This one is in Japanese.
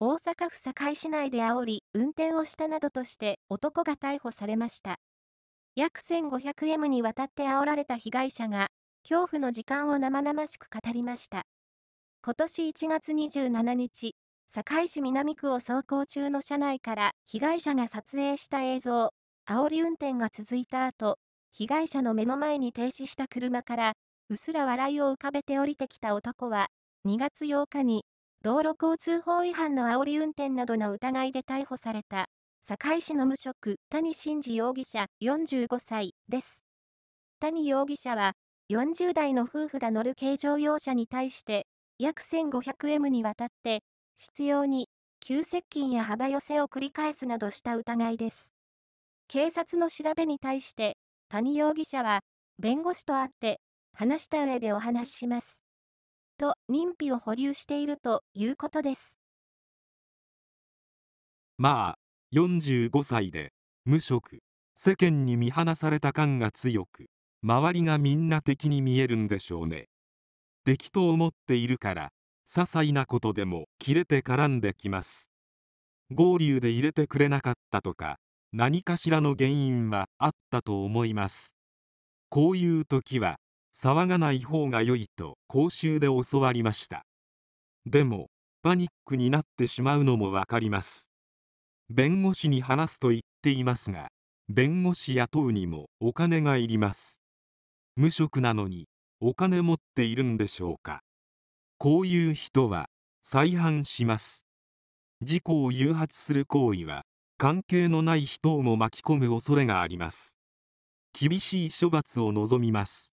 大阪府堺市内で煽り、運転をしたなどとして男が逮捕されました。約 1500M にわたって煽られた被害者が、恐怖の時間を生々しく語りました。今年1月27日、堺市南区を走行中の車内から被害者が撮影した映像、煽り運転が続いた後、被害者の目の前に停止した車から、うすら笑いを浮かべて降りてきた男は、2月8日に道路交通法違反の煽り運転などの疑いで逮捕された、堺市の無職、谷真嗣容疑者45歳です。谷容疑者は、40代の夫婦が乗る軽乗用車に対して、約 1500M にわたって、執拗に、急接近や幅寄せを繰り返すなどした疑いです。警察の調べに対して、谷容疑者は、弁護士と会って、話した上でお話しします。と認否を保留しているということです。まあ、45歳で無職、世間に見放された感が強く、周りがみんな敵に見えるんでしょうね。敵と思っているから、些細なことでも切れて絡んできます。合流で入れてくれなかったとか、何かしらの原因はあったと思います。こういう時は、騒がない方が良いと講習で教わりましたでもパニックになってしまうのも分かります弁護士に話すと言っていますが弁護士雇うにもお金がいります無職なのにお金持っているんでしょうかこういう人は再犯します事故を誘発する行為は関係のない人をも巻き込む恐れがあります厳しい処罰を望みます